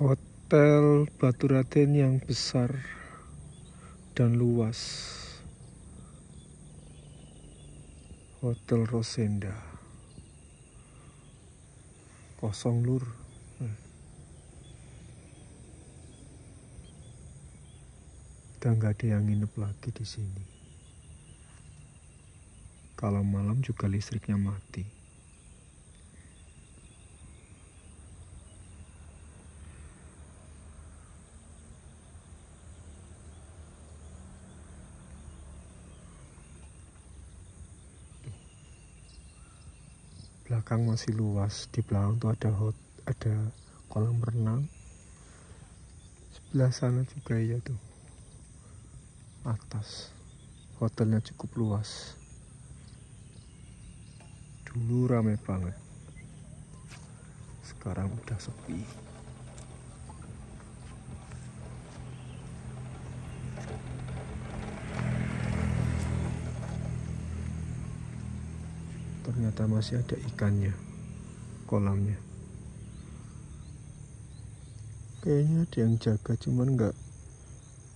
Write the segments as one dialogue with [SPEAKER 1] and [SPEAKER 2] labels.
[SPEAKER 1] Hotel Batu Raden yang besar dan luas. Hotel Rosenda. Kosong lur. Udah hmm. nggak ada yang nginep lagi di sini. Kalau malam juga listriknya mati. belakang masih luas di belakang tuh ada hot ada kolam renang sebelah sana juga ya tuh atas hotelnya cukup luas dulu rame banget sekarang udah sepi ternyata masih ada ikannya kolamnya kayaknya ada yang jaga cuman nggak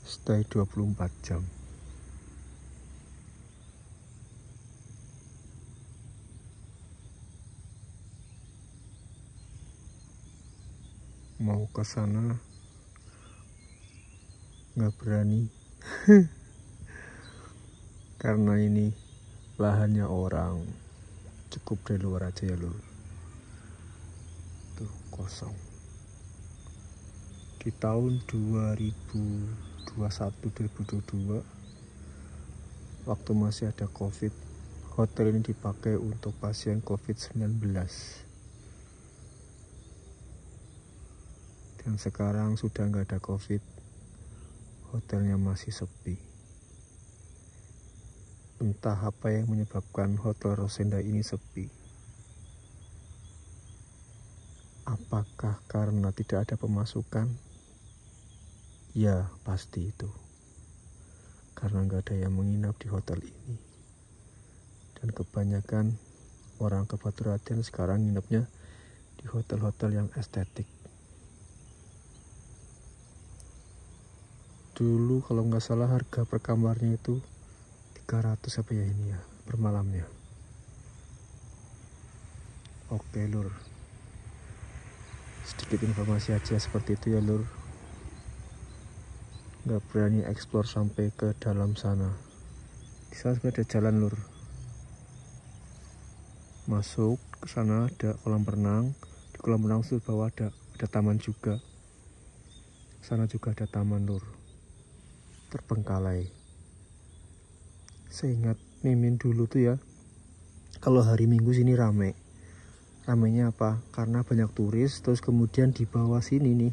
[SPEAKER 1] stay 24 jam mau ke sana nggak berani karena ini lahannya orang cukup dari luar aja ya lur tuh kosong di tahun 2021 2022 waktu masih ada covid hotel ini dipakai untuk pasien covid-19 dan sekarang sudah nggak ada covid hotelnya masih sepi Entah apa yang menyebabkan Hotel Rosenda ini sepi. Apakah karena tidak ada pemasukan? Ya, pasti itu. Karena nggak ada yang menginap di hotel ini. Dan kebanyakan orang kebaturatian sekarang nginepnya di hotel-hotel yang estetik. dulu kalau nggak salah harga per kamarnya itu 300 apa ya ini ya per malamnya oke lur sedikit informasi aja seperti itu ya lur nggak berani explore sampai ke dalam sana di sana ada jalan lur masuk ke sana ada kolam renang di kolam renang itu bawah ada ada taman juga sana juga ada taman lur terbengkalai seingat mimin dulu tuh ya kalau hari minggu sini rame ramenya apa karena banyak turis terus kemudian di bawah sini nih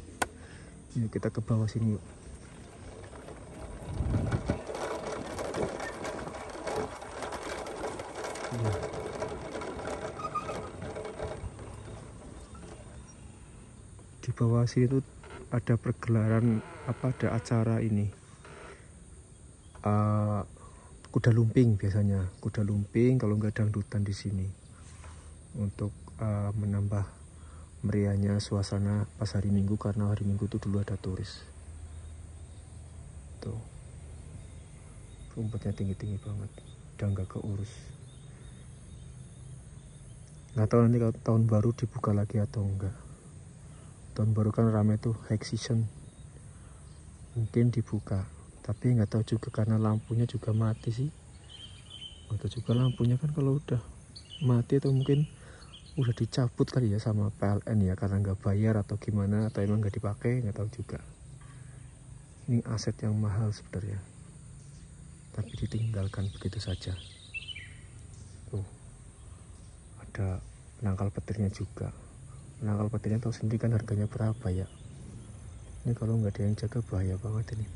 [SPEAKER 1] yuk kita ke bawah sini yuk di bawah sini tuh ada pergelaran apa ada acara ini uh, kuda lumping biasanya kuda lumping kalau nggak dangdutan di sini untuk uh, menambah meriahnya suasana pas hari minggu karena hari minggu itu dulu ada turis tuh rumputnya tinggi-tinggi banget udah nggak keurus nggak tahu nanti kalau tahun baru dibuka lagi atau enggak tahun baru kan ramai tuh high season mungkin dibuka tapi nggak tahu juga karena lampunya juga mati sih atau juga lampunya kan kalau udah mati atau mungkin udah dicabut kali ya sama PLN ya karena nggak bayar atau gimana atau emang nggak dipakai nggak tahu juga ini aset yang mahal sebenarnya tapi ditinggalkan begitu saja tuh ada penangkal petirnya juga penangkal petirnya tahu sendiri kan harganya berapa ya ini kalau nggak ada yang jaga bahaya banget ini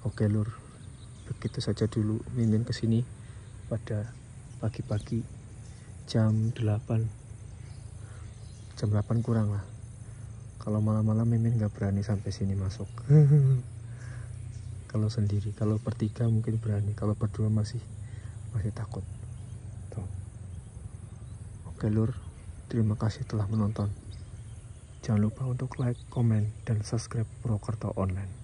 [SPEAKER 1] Oke lur, begitu saja dulu mimin kesini pada pagi-pagi jam 8 jam 8 kurang lah kalau malam-malam mimin nggak berani sampai sini masuk kalau sendiri kalau bertiga mungkin berani kalau berdua masih masih takut Tuh. oke lur terima kasih telah menonton jangan lupa untuk like, komen, dan subscribe Prokerto Online